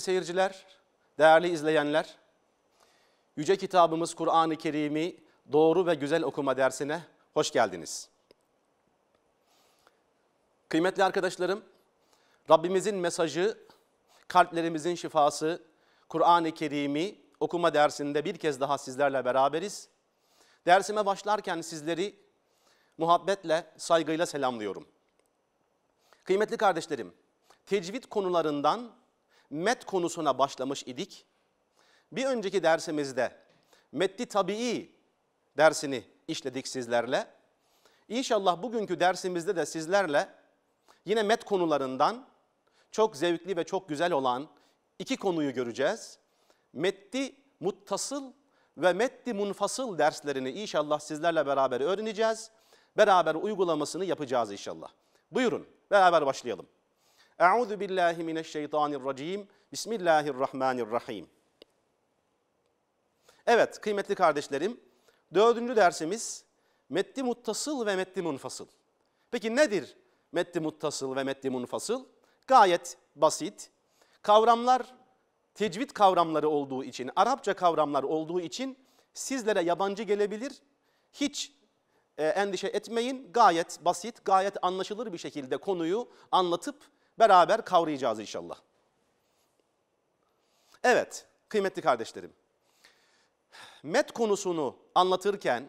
kıymetli seyirciler, değerli izleyenler, Yüce Kitabımız Kur'an-ı Kerim'i doğru ve güzel okuma dersine hoş geldiniz. Kıymetli arkadaşlarım, Rabbimizin mesajı, kalplerimizin şifası, Kur'an-ı Kerim'i okuma dersinde bir kez daha sizlerle beraberiz. Dersime başlarken sizleri muhabbetle, saygıyla selamlıyorum. Kıymetli kardeşlerim, tecvid konularından met konusuna başlamış idik. Bir önceki dersimizde metni tabii dersini işledik sizlerle. İnşallah bugünkü dersimizde de sizlerle yine met konularından çok zevkli ve çok güzel olan iki konuyu göreceğiz. Metti muttasıl ve metti munfasıl derslerini inşallah sizlerle beraber öğreneceğiz. Beraber uygulamasını yapacağız inşallah. Buyurun beraber başlayalım. Euzu billahi mineşşeytanirracim. Bismillahirrahmanirrahim. Evet kıymetli kardeşlerim, dördüncü dersimiz metni muttasıl ve metni munfasıl. Peki nedir metni muttasıl ve metni munfasıl? Gayet basit. Kavramlar tecvid kavramları olduğu için, Arapça kavramlar olduğu için sizlere yabancı gelebilir. Hiç e, endişe etmeyin. Gayet basit, gayet anlaşılır bir şekilde konuyu anlatıp beraber kavrayacağız inşallah. Evet kıymetli kardeşlerim. Met konusunu anlatırken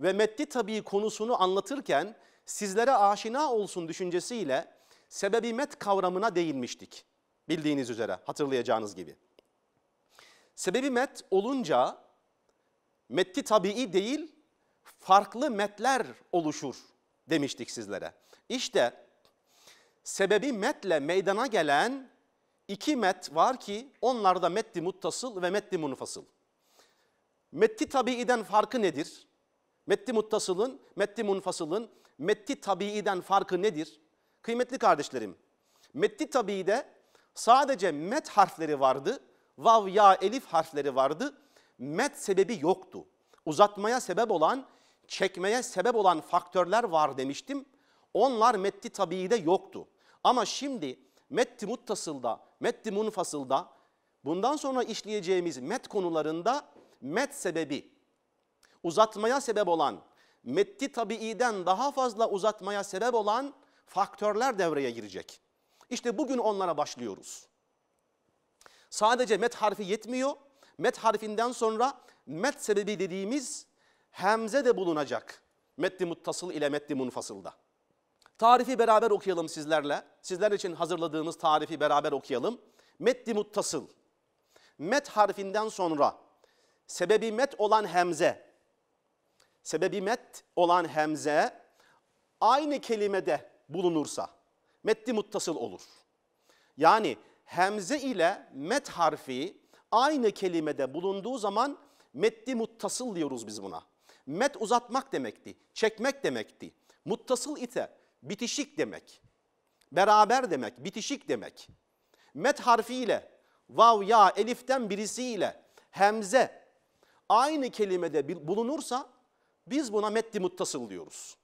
ve metti tabii konusunu anlatırken sizlere aşina olsun düşüncesiyle sebebi met kavramına değinmiştik. Bildiğiniz üzere hatırlayacağınız gibi. Sebebi met olunca metti tabii değil farklı metler oluşur demiştik sizlere. İşte sebebi metle meydana gelen iki met var ki onlar da metti muttasıl ve metti munfasıl. Metti tabiiden farkı nedir? Metti muttasılın, metti munfasılın, metti tabiiden farkı nedir? Kıymetli kardeşlerim, metti tabiide sadece met harfleri vardı, vav, ya, elif harfleri vardı. Met sebebi yoktu. Uzatmaya sebep olan, çekmeye sebep olan faktörler var demiştim. Onlar metti tabiide yoktu. Ama şimdi metti muttasılda, metti munfasılda bundan sonra işleyeceğimiz met konularında met sebebi, uzatmaya sebep olan, metti tabiiden daha fazla uzatmaya sebep olan faktörler devreye girecek. İşte bugün onlara başlıyoruz. Sadece met harfi yetmiyor. Met harfinden sonra met sebebi dediğimiz hemze de bulunacak. metti muttasıl ile metti munfasılda. Tarifi beraber okuyalım sizlerle. Sizler için hazırladığımız tarifi beraber okuyalım. Meddi muttasıl. Met harfinden sonra sebebi met olan hemze. Sebebi met olan hemze aynı kelimede bulunursa meddi muttasıl olur. Yani hemze ile met harfi aynı kelimede bulunduğu zaman meddi muttasıl diyoruz biz buna. Met uzatmak demekti, çekmek demekti. Muttasıl ite bitişik demek. Beraber demek, bitişik demek. Met harfiyle, vav, ya, eliften birisiyle, hemze aynı kelimede bulunursa biz buna metti muttasıl diyoruz.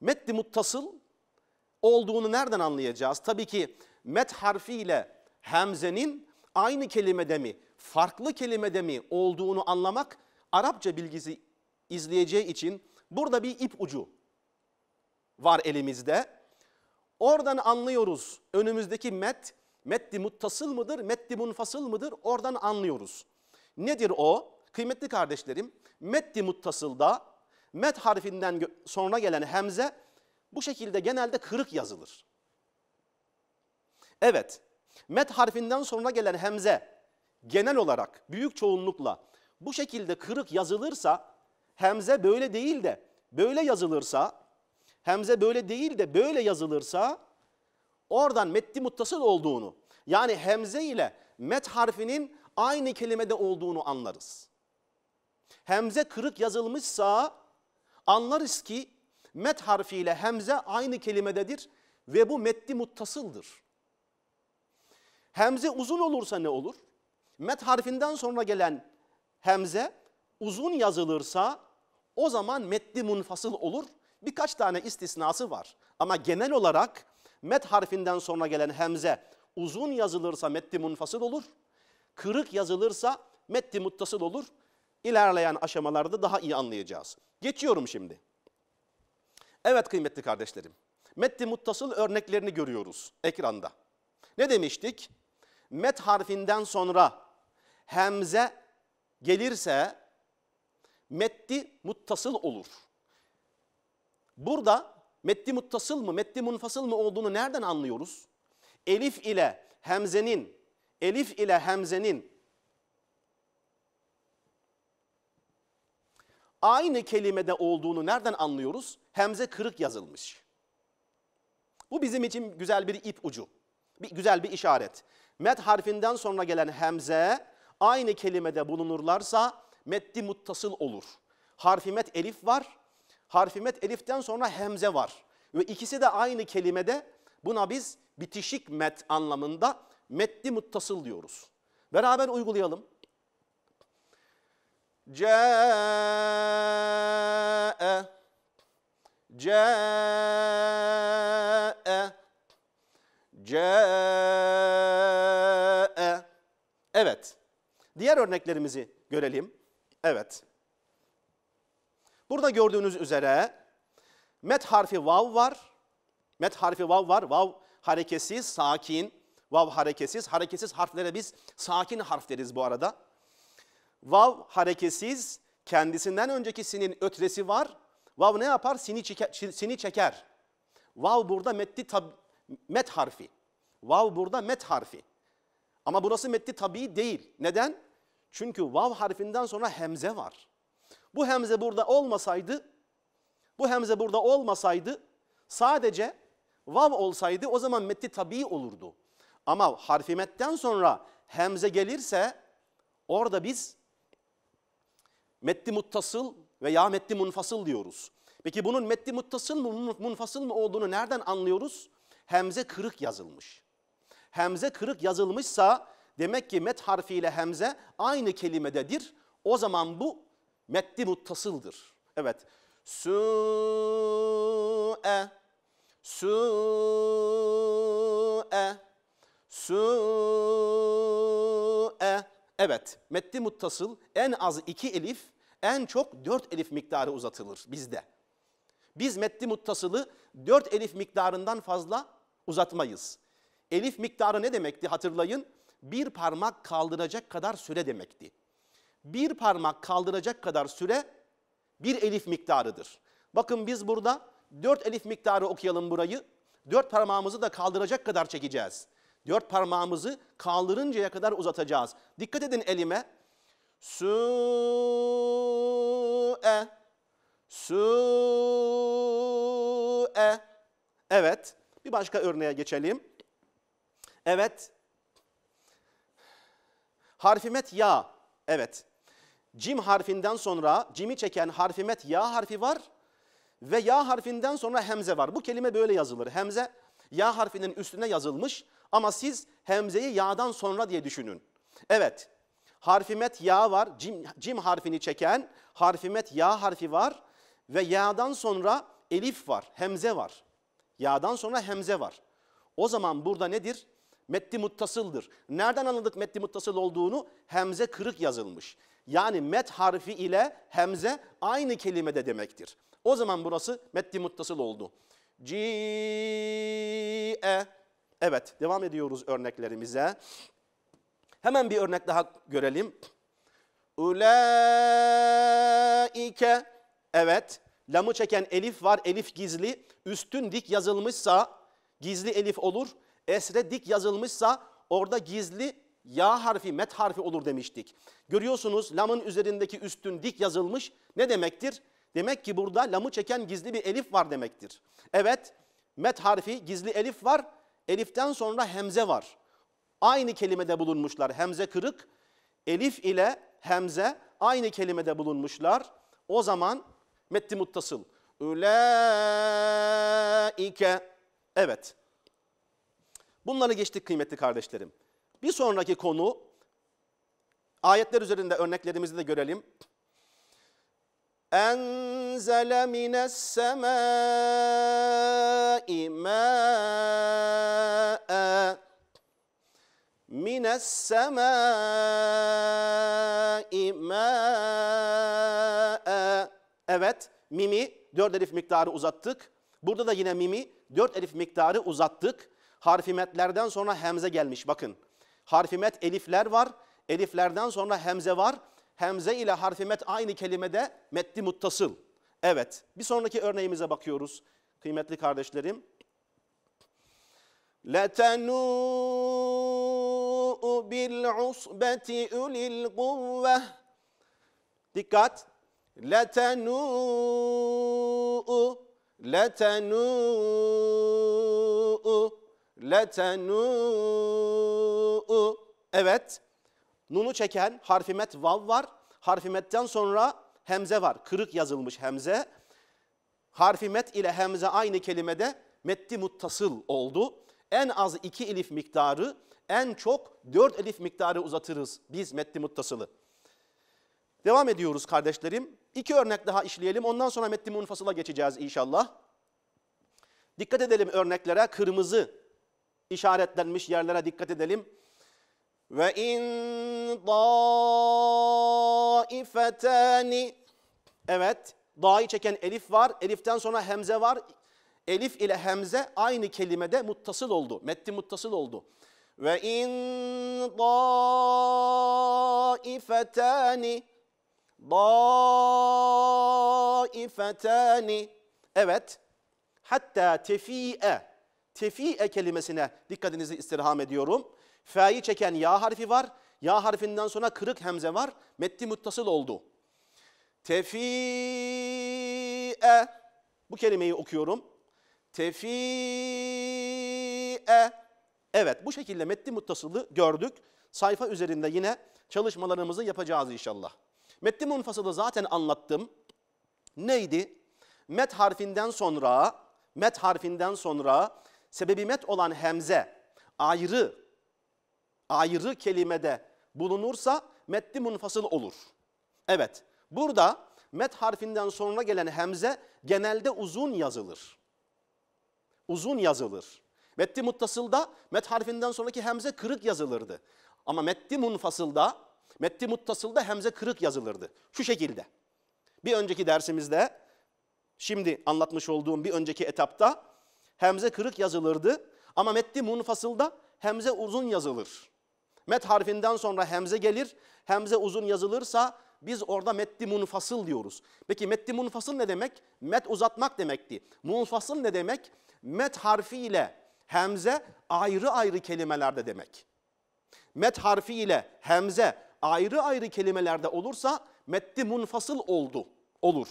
Metti muttasıl olduğunu nereden anlayacağız? Tabii ki met harfiyle hemzenin aynı kelimede mi, farklı kelimede mi olduğunu anlamak Arapça bilgisi izleyeceği için Burada bir ip ucu var elimizde. Oradan anlıyoruz önümüzdeki met, metti muttasıl mıdır, metti munfasıl mıdır oradan anlıyoruz. Nedir o? Kıymetli kardeşlerim, metti muttasılda met harfinden sonra gelen hemze bu şekilde genelde kırık yazılır. Evet, met harfinden sonra gelen hemze genel olarak büyük çoğunlukla bu şekilde kırık yazılırsa hemze böyle değil de böyle yazılırsa, hemze böyle değil de böyle yazılırsa oradan metti muttasıl olduğunu yani hemze ile met harfinin aynı kelimede olduğunu anlarız. Hemze kırık yazılmışsa anlarız ki met harfi ile hemze aynı kelimededir ve bu metti muttasıldır. Hemze uzun olursa ne olur? Met harfinden sonra gelen hemze uzun yazılırsa o zaman metni munfasıl olur. Birkaç tane istisnası var. Ama genel olarak met harfinden sonra gelen hemze uzun yazılırsa metni munfasıl olur. Kırık yazılırsa metni muttasıl olur. İlerleyen aşamalarda daha iyi anlayacağız. Geçiyorum şimdi. Evet kıymetli kardeşlerim. Metni muttasıl örneklerini görüyoruz ekranda. Ne demiştik? Met harfinden sonra hemze gelirse metti muttasıl olur. Burada metti muttasıl mı, metti munfasıl mı olduğunu nereden anlıyoruz? Elif ile hemzenin, elif ile hemzenin aynı kelimede olduğunu nereden anlıyoruz? Hemze kırık yazılmış. Bu bizim için güzel bir ip ucu, bir, güzel bir işaret. Met harfinden sonra gelen hemze aynı kelimede bulunurlarsa meddi muttasıl olur. Harfimet elif var. Harfimet eliften sonra hemze var. Ve ikisi de aynı kelimede buna biz bitişik met anlamında meddi muttasıl diyoruz. Beraber uygulayalım. Câ'e Câ'e Câ'e Evet. Diğer örneklerimizi görelim. Evet. Burada gördüğünüz üzere met harfi vav var. Met harfi vav var. Vav hareketsiz, sakin. Vav hareketsiz, hareketsiz harflere biz sakin harf deriz bu arada. Vav hareketsiz, kendisinden önceki sinin ötresi var. Vav ne yapar? Sini, çeke, sini çeker. Vav burada metti tab met harfi. Vav burada met harfi. Ama burası metti tabii değil. Neden? Çünkü vav harfinden sonra hemze var. Bu hemze burada olmasaydı, bu hemze burada olmasaydı sadece vav olsaydı o zaman metni tabii olurdu. Ama harfimetten sonra hemze gelirse orada biz metni muttasıl veya metni munfasıl diyoruz. Peki bunun metni muttasıl mı munfasıl mı olduğunu nereden anlıyoruz? Hemze kırık yazılmış. Hemze kırık yazılmışsa Demek ki met harfiyle hemze aynı kelimededir. O zaman bu metni muttasıldır. Evet. Su'e Su'e Su'e Evet metni muttasıl en az iki elif en çok dört elif miktarı uzatılır bizde. Biz metni muttasılı dört elif miktarından fazla uzatmayız. Elif miktarı ne demekti hatırlayın? bir parmak kaldıracak kadar süre demekti. Bir parmak kaldıracak kadar süre bir elif miktarıdır. Bakın biz burada dört elif miktarı okuyalım burayı. Dört parmağımızı da kaldıracak kadar çekeceğiz. Dört parmağımızı kaldırıncaya kadar uzatacağız. Dikkat edin elime. Su'e Su'e Evet. Bir başka örneğe geçelim. Evet. Harfimet ya. Evet. Cim harfinden sonra cimi çeken harfimet ya harfi var ve ya harfinden sonra hemze var. Bu kelime böyle yazılır. Hemze ya harfinin üstüne yazılmış ama siz hemzeyi ya'dan sonra diye düşünün. Evet. Harfimet ya var. Cim, cim harfini çeken harfimet ya harfi var ve ya'dan sonra elif var. Hemze var. Ya'dan sonra hemze var. O zaman burada nedir? Metti muttasıldır. Nereden anladık metti muttasıl olduğunu? Hemze kırık yazılmış. Yani met harfi ile hemze aynı kelimede demektir. O zaman burası metti muttasıl oldu. Ci e Evet, devam ediyoruz örneklerimize. Hemen bir örnek daha görelim. Ulaike Evet, lamı çeken elif var, elif gizli. Üstün dik yazılmışsa gizli elif olur. Esre dik yazılmışsa orada gizli ya harfi, met harfi olur demiştik. Görüyorsunuz lamın üzerindeki üstün dik yazılmış ne demektir? Demek ki burada lamı çeken gizli bir elif var demektir. Evet, met harfi gizli elif var. Eliften sonra hemze var. Aynı kelimede bulunmuşlar. Hemze kırık, elif ile hemze aynı kelimede bulunmuşlar. O zaman metti muttasıl. Üleike. Evet. Bunları geçtik kıymetli kardeşlerim. Bir sonraki konu ayetler üzerinde örneklerimizi de görelim. Enzele mines semâi mâ'e Mines semâi mâ'e Evet, mimi dört elif miktarı uzattık. Burada da yine mimi dört elif miktarı uzattık harfimetlerden sonra hemze gelmiş bakın. Harfimet elifler var. Eliflerden sonra hemze var. Hemze ile harfimet aynı kelimede metni muttasıl. Evet bir sonraki örneğimize bakıyoruz kıymetli kardeşlerim. bil بِالْعُصْبَةِ ulil الْقُوَّةِ Dikkat! لَتَنُوءُ لَتَنُوءُ letenû'u. Evet. Nunu çeken harfimet vav var. Harfimetten sonra hemze var. Kırık yazılmış hemze. Harfimet ile hemze aynı kelimede metti muttasıl oldu. En az iki elif miktarı, en çok dört elif miktarı uzatırız biz metti muttasılı. Devam ediyoruz kardeşlerim. İki örnek daha işleyelim. Ondan sonra metni munfasıla geçeceğiz inşallah. Dikkat edelim örneklere. Kırmızı işaretlenmiş yerlere dikkat edelim. Ve in daifetani Evet, dahi çeken elif var. Eliften sonra hemze var. Elif ile hemze aynı kelimede muttasıl oldu. Metti muttasıl oldu. Ve in daifetani daifetani Evet. Hatta tefi'e tefi'e kelimesine dikkatinizi istirham ediyorum. Fe'yi çeken ya harfi var. Ya harfinden sonra kırık hemze var. Metti muttasıl oldu. Tefi'e bu kelimeyi okuyorum. Tefi'e Evet bu şekilde metni muttasılı gördük. Sayfa üzerinde yine çalışmalarımızı yapacağız inşallah. Metni munfasılı zaten anlattım. Neydi? Met harfinden sonra, met harfinden sonra sebebimet olan hemze ayrı ayrı kelimede bulunursa metni munfasıl olur. Evet burada met harfinden sonra gelen hemze genelde uzun yazılır. Uzun yazılır. Metti muttasılda met harfinden sonraki hemze kırık yazılırdı. Ama metti munfasılda, metti muttasılda hemze kırık yazılırdı. Şu şekilde. Bir önceki dersimizde, şimdi anlatmış olduğum bir önceki etapta hemze kırık yazılırdı ama metni munfasılda hemze uzun yazılır. Met harfinden sonra hemze gelir. Hemze uzun yazılırsa biz orada metni munfasıl diyoruz. Peki metni munfasıl ne demek? Met uzatmak demekti. Munfasıl ne demek? Met harfiyle hemze ayrı ayrı kelimelerde demek. Met harfiyle hemze ayrı ayrı kelimelerde olursa metni munfasıl oldu, olur.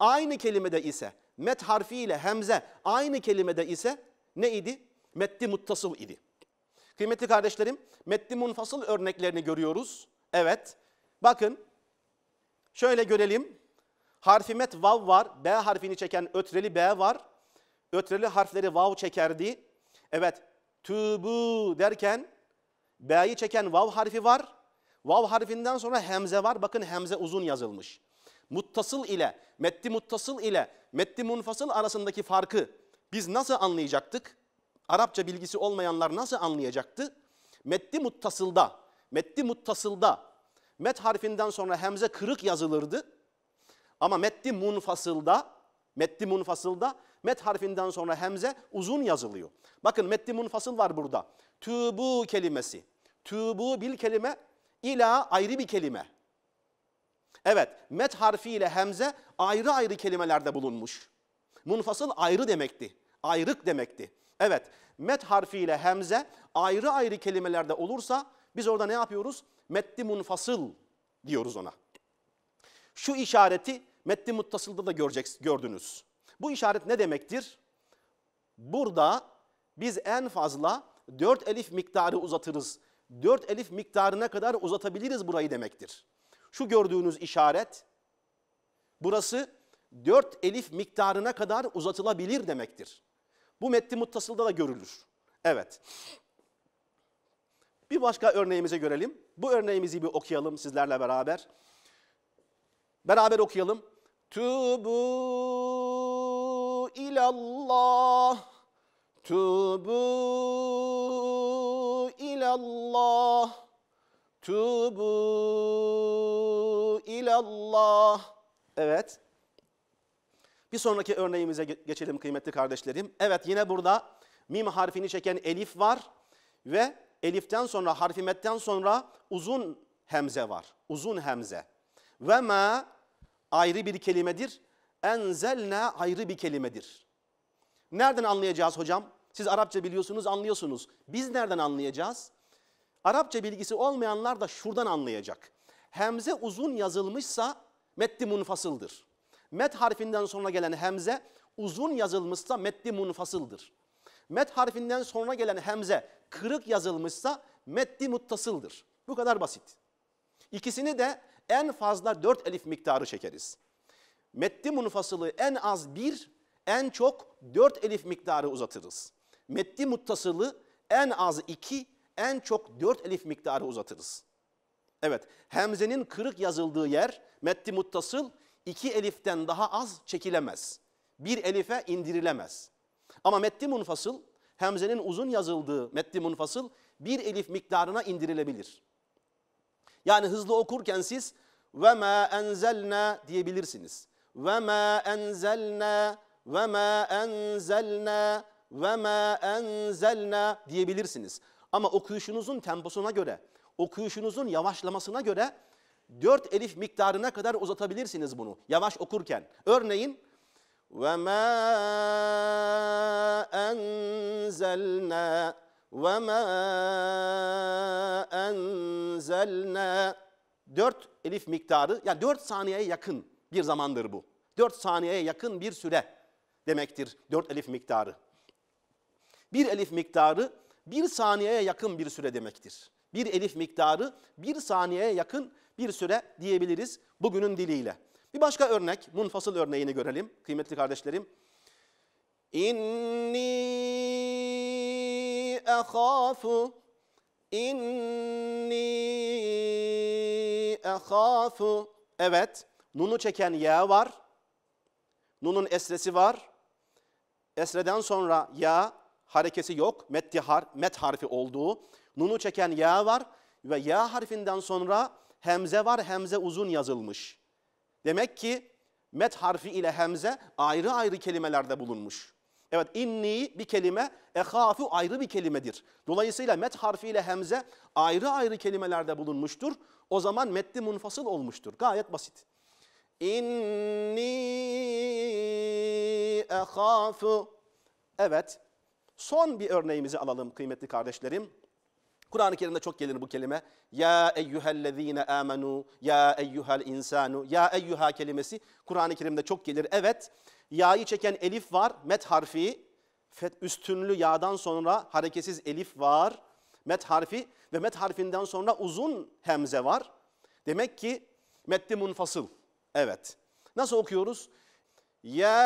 Aynı kelimede ise met harfiyle hemze aynı kelimede ise ne idi? Metti muttasıl idi. Kıymetli kardeşlerim, metti munfasıl örneklerini görüyoruz. Evet, bakın şöyle görelim. Harfi met vav var, B harfini çeken ötreli B var. Ötreli harfleri vav çekerdi. Evet, tübü derken B'yi çeken vav harfi var. Vav harfinden sonra hemze var. Bakın hemze uzun yazılmış muttasıl ile metti muttasıl ile metti munfasıl arasındaki farkı biz nasıl anlayacaktık? Arapça bilgisi olmayanlar nasıl anlayacaktı? Metti muttasılda, metti muttasılda met harfinden sonra hemze kırık yazılırdı. Ama metti munfasılda, metti munfasılda met harfinden sonra hemze uzun yazılıyor. Bakın metti munfasıl var burada. Tübu kelimesi. Tübu bir kelime ila ayrı bir kelime. Evet, met harfi ile hemze ayrı ayrı kelimelerde bulunmuş. Munfasıl ayrı demekti, ayrık demekti. Evet, met harfi ile hemze ayrı ayrı kelimelerde olursa biz orada ne yapıyoruz? Metti munfasıl diyoruz ona. Şu işareti metti muttasılda da göreceksiniz. gördünüz. Bu işaret ne demektir? Burada biz en fazla 4 elif miktarı uzatırız. 4 elif miktarına kadar uzatabiliriz burayı demektir. Şu gördüğünüz işaret, burası 4 elif miktarına kadar uzatılabilir demektir. Bu metni muttasılda da görülür. Evet. Bir başka örneğimize görelim. Bu örneğimizi bir okuyalım sizlerle beraber. Beraber okuyalım. Tubu ilallah, tubu ilallah. Tubu ilallah. Evet. Bir sonraki örneğimize geçelim kıymetli kardeşlerim. Evet yine burada mim harfini çeken elif var ve eliften sonra harfimetten sonra uzun hemze var. Uzun hemze. Ve ma ayrı bir kelimedir. Enzelne ayrı bir kelimedir. Nereden anlayacağız hocam? Siz Arapça biliyorsunuz, anlıyorsunuz. Biz nereden anlayacağız? Arapça bilgisi olmayanlar da şuradan anlayacak. Hemze uzun yazılmışsa metni munfasıldır. Met harfinden sonra gelen hemze uzun yazılmışsa metni munfasıldır. Met harfinden sonra gelen hemze kırık yazılmışsa metni muttasıldır. Bu kadar basit. İkisini de en fazla dört elif miktarı çekeriz. Metni munfasılı en az bir, en çok dört elif miktarı uzatırız. Metni muttasılı en az iki, en çok 4 elif miktarı uzatırız. Evet, hemzenin kırık yazıldığı yer metti muttasıl 2 eliften daha az çekilemez. 1 elife indirilemez. Ama metti munfasıl hemzenin uzun yazıldığı metti munfasıl 1 elif miktarına indirilebilir. Yani hızlı okurken siz ve ma enzelna diyebilirsiniz. Ve ma enzelna ve ma enzelna ve ma enzelna diyebilirsiniz. Ama okuyuşunuzun temposuna göre, okuyuşunuzun yavaşlamasına göre 4 elif miktarına kadar uzatabilirsiniz bunu yavaş okurken. Örneğin ve ma enzelna ve ma enzelna 4 elif miktarı yani 4 saniyeye yakın bir zamandır bu. 4 saniyeye yakın bir süre demektir 4 elif miktarı. 1 elif miktarı bir saniyeye yakın bir süre demektir. Bir elif miktarı bir saniyeye yakın bir süre diyebiliriz bugünün diliyle. Bir başka örnek, munfasıl örneğini görelim kıymetli kardeşlerim. İnni ahafu İnni ahafu Evet, nunu çeken ya var. Nunun esresi var. Esreden sonra ya harekesi yok. Mettihar, met harfi olduğu. Nunu çeken ya var ve ya harfinden sonra hemze var. Hemze uzun yazılmış. Demek ki met harfi ile hemze ayrı ayrı kelimelerde bulunmuş. Evet inni bir kelime, ehafu ayrı bir kelimedir. Dolayısıyla met harfi ile hemze ayrı ayrı kelimelerde bulunmuştur. O zaman metni munfasıl olmuştur. Gayet basit. İnni ehafu. Evet Son bir örneğimizi alalım kıymetli kardeşlerim. Kur'an-ı Kerim'de çok gelir bu kelime. Ya eyyühellezine amenu, ya eyyühel insanu, ya eyyüha kelimesi Kur'an-ı Kerim'de çok gelir. Evet, ya'yı çeken elif var, met harfi, üstünlü ya'dan sonra hareketsiz elif var, met harfi ve met harfinden sonra uzun hemze var. Demek ki metni munfasıl. Evet. Nasıl okuyoruz? Ya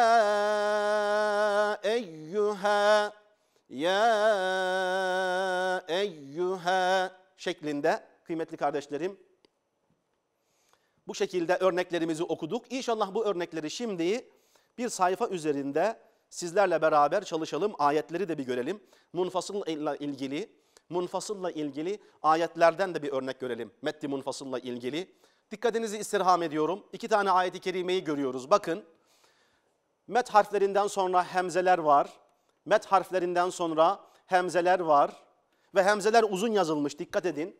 eyyüha ya Eyyuha şeklinde kıymetli kardeşlerim bu şekilde örneklerimizi okuduk. İnşallah bu örnekleri şimdi bir sayfa üzerinde sizlerle beraber çalışalım. Ayetleri de bir görelim. ile ilgili, munfasılla ilgili ayetlerden de bir örnek görelim. Metti munfasılla ilgili. Dikkatinizi istirham ediyorum. İki tane ayeti kerimeyi görüyoruz. Bakın, met harflerinden sonra hemzeler var met harflerinden sonra hemzeler var ve hemzeler uzun yazılmış dikkat edin.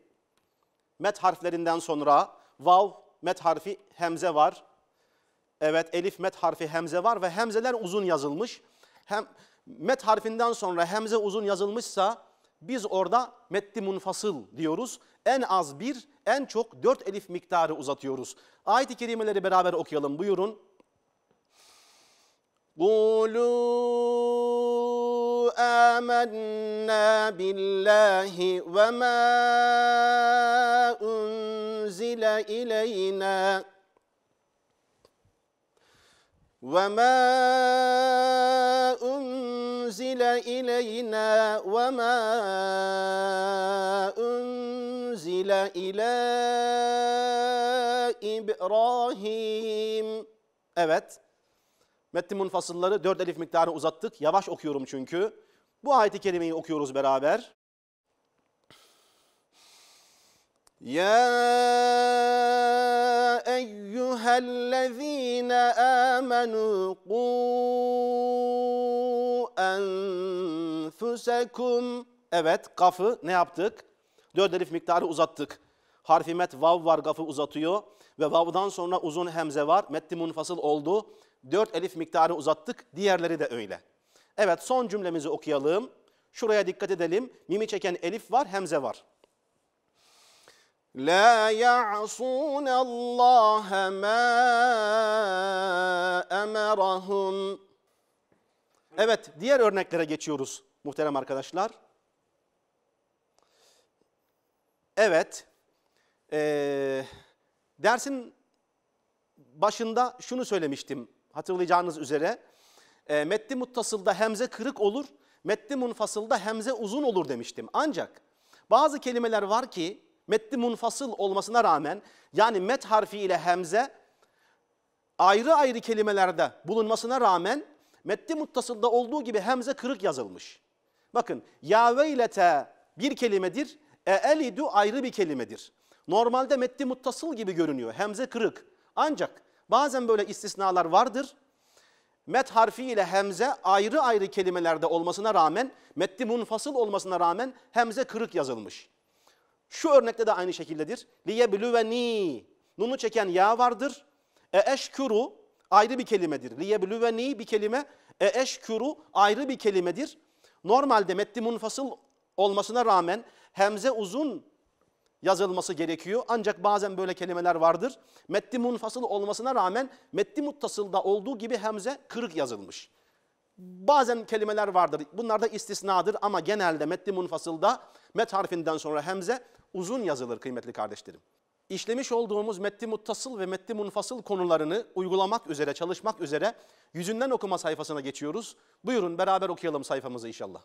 Met harflerinden sonra vav met harfi hemze var. Evet elif met harfi hemze var ve hemzeler uzun yazılmış. Hem met harfinden sonra hemze uzun yazılmışsa biz orada metti munfasıl diyoruz. En az bir, en çok dört elif miktarı uzatıyoruz. Ayet-i kerimeleri beraber okuyalım. Buyurun. قولوا آمنا بالله وما أنزل إلينا وما أنزل إلينا وما أنزل إلى إبراهيم Evet. Metni munfasılları 4 elif miktarı uzattık. Yavaş okuyorum çünkü. Bu ayeti kerimeyi okuyoruz beraber. Ya eyyühellezine amenu ku enfusekum. Evet kafı ne yaptık? Dört elif miktarı uzattık. Harfi met vav var kafı uzatıyor. Ve vavdan sonra uzun hemze var. Metti munfasıl oldu. 4 elif miktarını uzattık. Diğerleri de öyle. Evet son cümlemizi okuyalım. Şuraya dikkat edelim. Mimi çeken elif var, hemze var. La ya'sun Allah ma emerahum. Evet, diğer örneklere geçiyoruz muhterem arkadaşlar. Evet, e, dersin başında şunu söylemiştim hatırlayacağınız üzere e, metni muttasılda hemze kırık olur, metni munfasılda hemze uzun olur demiştim. Ancak bazı kelimeler var ki metni munfasıl olmasına rağmen yani met harfi ile hemze ayrı ayrı kelimelerde bulunmasına rağmen metni muttasılda olduğu gibi hemze kırık yazılmış. Bakın ya veylete bir kelimedir, e elidu ayrı bir kelimedir. Normalde metni muttasıl gibi görünüyor, hemze kırık. Ancak Bazen böyle istisnalar vardır. Met harfi ile hemze ayrı ayrı kelimelerde olmasına rağmen, metni munfasıl olmasına rağmen hemze kırık yazılmış. Şu örnekte de aynı şekildedir. Liyeblüveni, nunu çeken ya vardır. E eşkuru ayrı bir kelimedir. Liyeblüveni bir kelime, e eşkuru ayrı bir kelimedir. Normalde metni munfasıl olmasına rağmen hemze uzun yazılması gerekiyor. Ancak bazen böyle kelimeler vardır. Metni munfasıl olmasına rağmen metni muttasılda olduğu gibi hemze kırık yazılmış. Bazen kelimeler vardır. Bunlar da istisnadır ama genelde metni munfasılda met harfinden sonra hemze uzun yazılır kıymetli kardeşlerim. İşlemiş olduğumuz metni muttasıl ve metni munfasıl konularını uygulamak üzere, çalışmak üzere yüzünden okuma sayfasına geçiyoruz. Buyurun beraber okuyalım sayfamızı inşallah.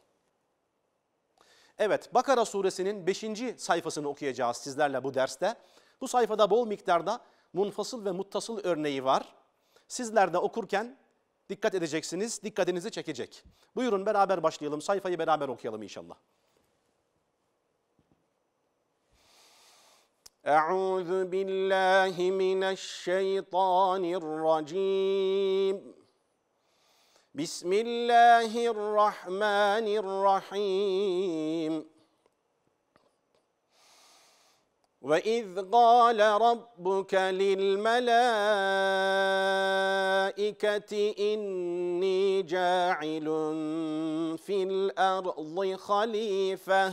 Evet Bakara suresinin 5. sayfasını okuyacağız sizlerle bu derste. Bu sayfada bol miktarda munfasıl ve muttasıl örneği var. Sizler de okurken dikkat edeceksiniz, dikkatinizi çekecek. Buyurun beraber başlayalım, sayfayı beraber okuyalım inşallah. أعوذ بالله من الشيطان الرجيم بسم الله الرحمن الرحيم وإذ قال ربك للملائكة إني جاعل في الأرض خليفةً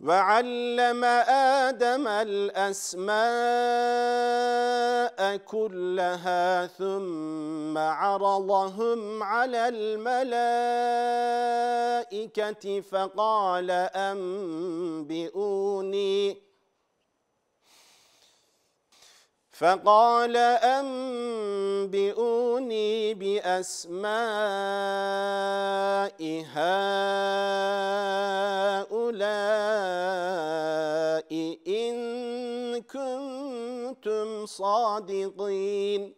وعلم آدم الأسماء كلها ثم عرضهم على الملائكة فقال أنبئوني فقال أنبئوني بأسماء هؤلاء إن كنتم صادقين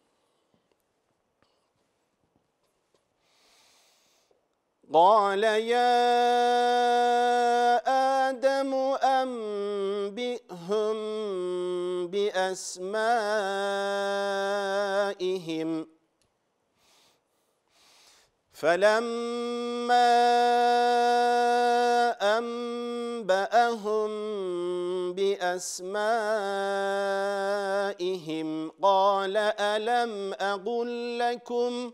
قال يا آدم أنبئهم بأسمائهم فلما أنبأهم بأسمائهم قال ألم أقل لكم ؟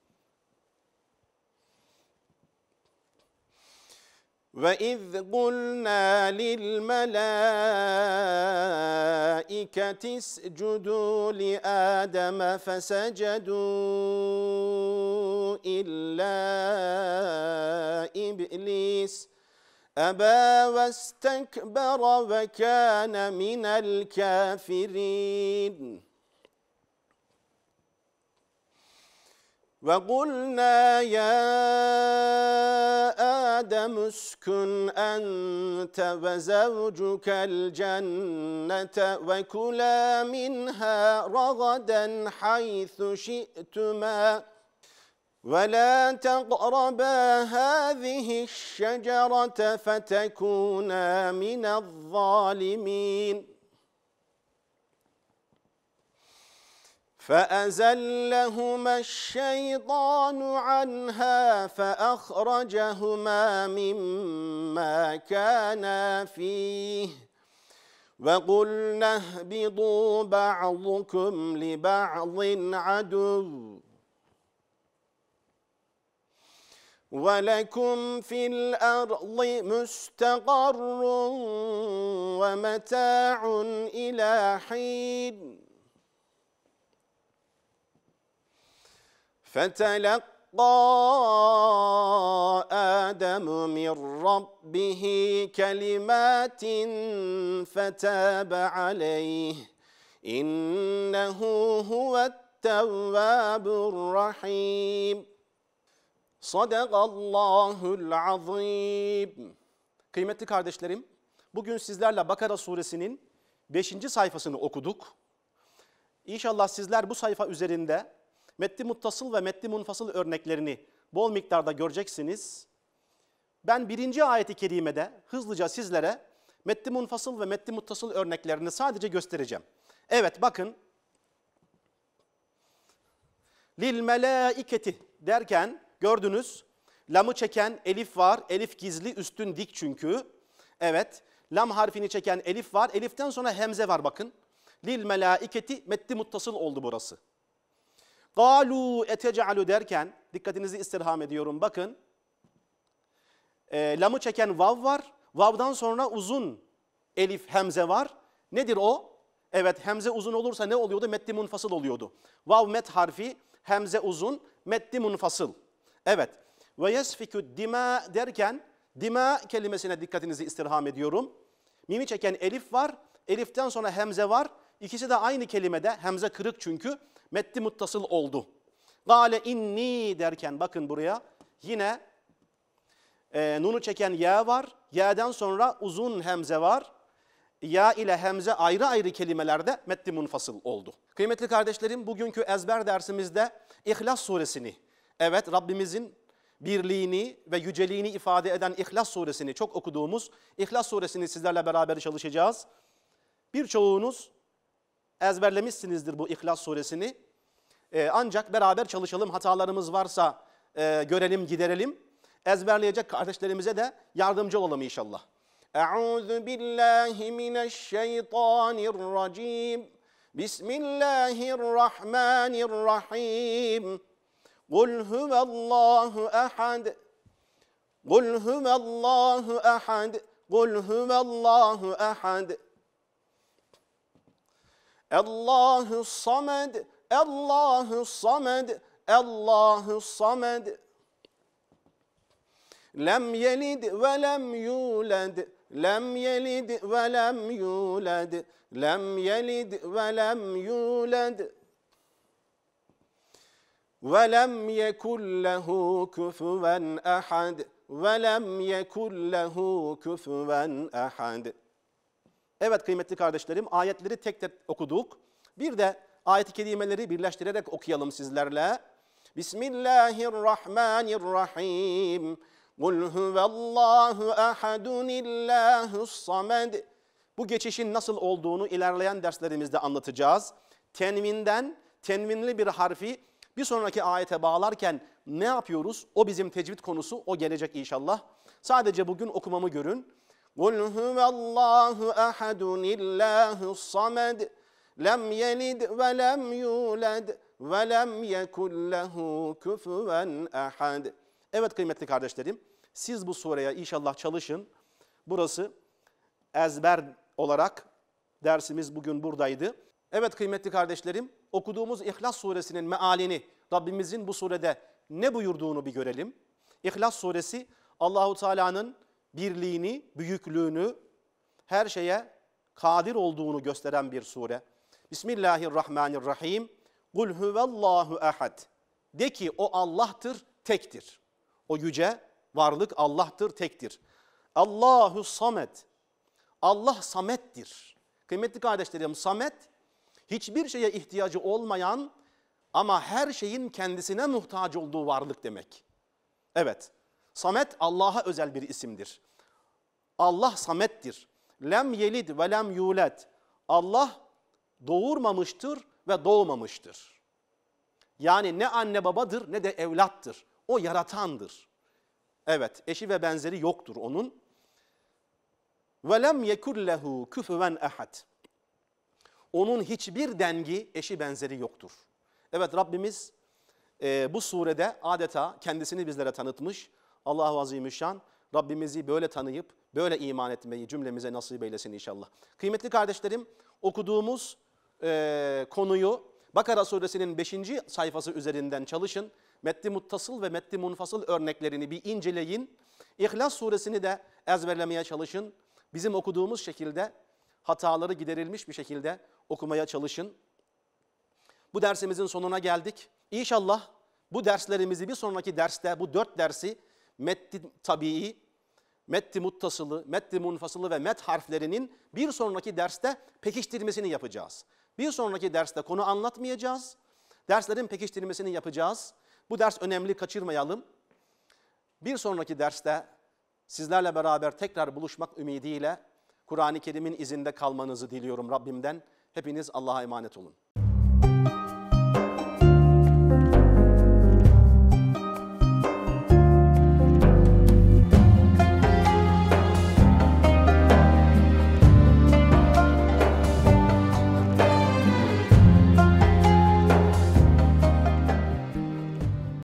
وإذ قلنا للملائكة اسجدوا لآدم فسجدوا إلا إبليس أبى واستكبر وكان من الكافرين وَقُلْنَا يَا آدَمُ اسْكُنْ أَنْتَ وَزَوْجُكَ الْجَنَّةَ وَكُلَا مِنْهَا رَغَدًا حَيْثُ شِئْتُمَا وَلَا تَقْرَبَا هَذِهِ الشَّجَرَةَ فَتَكُونَا مِنَ الظَّالِمِينَ فأزلهما الشيطان عنها فأخرجهما مما كانا فيه وقلنا اهبطوا بعضكم لبعض عدو ولكم في الأرض مستقر ومتاع إلى حين فتلقى آدم من ربه كلمات فتاب عليه إنه هو التواب الرحيم صدق الله العظيم Kıymetli kardeşlerim, bugün sizlerle Bakara suresinin 5. sayfasını okuduk. İnşallah sizler bu sayfa üzerinde metni muttasıl ve metni munfasıl örneklerini bol miktarda göreceksiniz. Ben birinci ayeti kerimede hızlıca sizlere metni munfasıl ve metni muttasıl örneklerini sadece göstereceğim. Evet bakın. Lil melaiketi derken gördünüz lamı çeken elif var. Elif gizli üstün dik çünkü. Evet lam harfini çeken elif var. Eliften sonra hemze var bakın. Lil melaiketi metni muttasıl oldu burası. Galu etecalu derken dikkatinizi istirham ediyorum bakın. E, lamı çeken vav var. Vav'dan sonra uzun elif hemze var. Nedir o? Evet hemze uzun olursa ne oluyordu? Metni munfasıl oluyordu. Vav met harfi hemze uzun metni munfasıl. Evet ve yesfikü dima derken dima kelimesine dikkatinizi istirham ediyorum. Mimi çeken elif var. Eliften sonra hemze var. İkisi de aynı kelimede. Hemze kırık çünkü. Metti muttasıl oldu. Gale inni derken bakın buraya yine e, nunu çeken ya var. ya'dan sonra uzun hemze var. Ya ile hemze ayrı ayrı kelimelerde metti munfasıl oldu. Kıymetli kardeşlerim bugünkü ezber dersimizde İhlas suresini, evet Rabbimizin birliğini ve yüceliğini ifade eden İhlas suresini çok okuduğumuz İhlas suresini sizlerle beraber çalışacağız. Birçoğunuz ezberlemişsinizdir bu İhlas suresini. E, ancak beraber çalışalım hatalarımız varsa e, görelim giderelim. Ezberleyecek kardeşlerimize de yardımcı olalım inşallah. Euzu billahi mineşşeytanirracim. Bismillahirrahmanirrahim. Kul huvallahu ehad. Kul huvallahu ehad. Kul huvallahu ehad. الله الصمد الله الصمد الله الصمد لم يلد ولم يولد لم يلد ولم يولد لم يلد ولم يولد ولم يكن له كفوا أحد ولم يكن له كفوا أحد Evet kıymetli kardeşlerim ayetleri tek tek okuduk. Bir de ayet-i kerimeleri birleştirerek okuyalım sizlerle. Bismillahirrahmanirrahim. Kul huvallahu ahadun illahus samed. Bu geçişin nasıl olduğunu ilerleyen derslerimizde anlatacağız. Tenvinden tenvinli bir harfi bir sonraki ayete bağlarken ne yapıyoruz? O bizim tecvid konusu, o gelecek inşallah. Sadece bugün okumamı görün. قل هو الله أحد الله الصمد لم يلد ولم يولد وَلَمْ يَكُنْ لَهُ كُفُوًا اَحَدٍ Evet kıymetli kardeşlerim, siz bu sureye inşallah çalışın. Burası ezber olarak dersimiz bugün buradaydı. Evet kıymetli kardeşlerim, okuduğumuz İhlas suresinin mealini, Rabbimizin bu surede ne buyurduğunu bir görelim. İhlas suresi Allahu Teala'nın birliğini, büyüklüğünü, her şeye kadir olduğunu gösteren bir sure. Bismillahirrahmanirrahim. Kul huvallahu ehad. De ki o Allah'tır, tektir. O yüce varlık Allah'tır, tektir. Allahu samet. Allah samettir. Kıymetli kardeşlerim, samet hiçbir şeye ihtiyacı olmayan ama her şeyin kendisine muhtaç olduğu varlık demek. Evet. Samet Allah'a özel bir isimdir. Allah Samet'tir. Lem yelid ve lem yulet. Allah doğurmamıştır ve doğmamıştır. Yani ne anne babadır ne de evlattır. O yaratandır. Evet eşi ve benzeri yoktur onun. Ve lem yekun lehu küfüven ehad. Onun hiçbir dengi eşi benzeri yoktur. Evet Rabbimiz e, bu surede adeta kendisini bizlere tanıtmış. Allah-u Azimüşşan Rabbimizi böyle tanıyıp böyle iman etmeyi cümlemize nasip eylesin inşallah. Kıymetli kardeşlerim okuduğumuz e, konuyu Bakara suresinin 5. sayfası üzerinden çalışın. Metni muttasıl ve metni munfasıl örneklerini bir inceleyin. İhlas suresini de ezberlemeye çalışın. Bizim okuduğumuz şekilde hataları giderilmiş bir şekilde okumaya çalışın. Bu dersimizin sonuna geldik. İnşallah bu derslerimizi bir sonraki derste bu dört dersi metti tabii, metti muttasılı, metti munfasılı ve met harflerinin bir sonraki derste pekiştirmesini yapacağız. Bir sonraki derste konu anlatmayacağız. Derslerin pekiştirmesini yapacağız. Bu ders önemli kaçırmayalım. Bir sonraki derste sizlerle beraber tekrar buluşmak ümidiyle Kur'an-ı Kerim'in izinde kalmanızı diliyorum Rabbimden. Hepiniz Allah'a emanet olun.